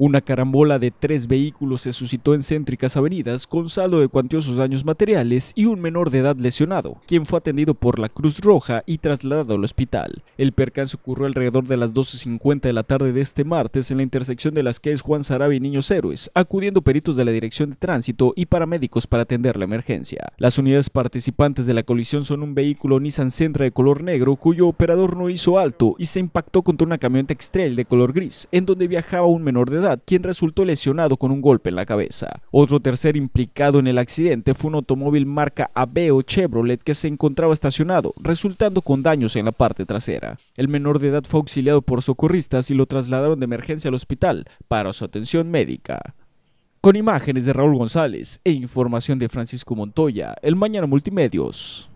Una carambola de tres vehículos se suscitó en céntricas avenidas con saldo de cuantiosos daños materiales y un menor de edad lesionado, quien fue atendido por la Cruz Roja y trasladado al hospital. El percance ocurrió alrededor de las 12.50 de la tarde de este martes en la intersección de las calles Juan Sarabi y Niños Héroes, acudiendo peritos de la Dirección de Tránsito y paramédicos para atender la emergencia. Las unidades participantes de la colisión son un vehículo Nissan Sentra de color negro cuyo operador no hizo alto y se impactó contra una camioneta Extrail de color gris, en donde viajaba un menor de edad quien resultó lesionado con un golpe en la cabeza. Otro tercer implicado en el accidente fue un automóvil marca Aveo Chevrolet que se encontraba estacionado, resultando con daños en la parte trasera. El menor de edad fue auxiliado por socorristas y lo trasladaron de emergencia al hospital para su atención médica. Con imágenes de Raúl González e información de Francisco Montoya, el Mañana Multimedios.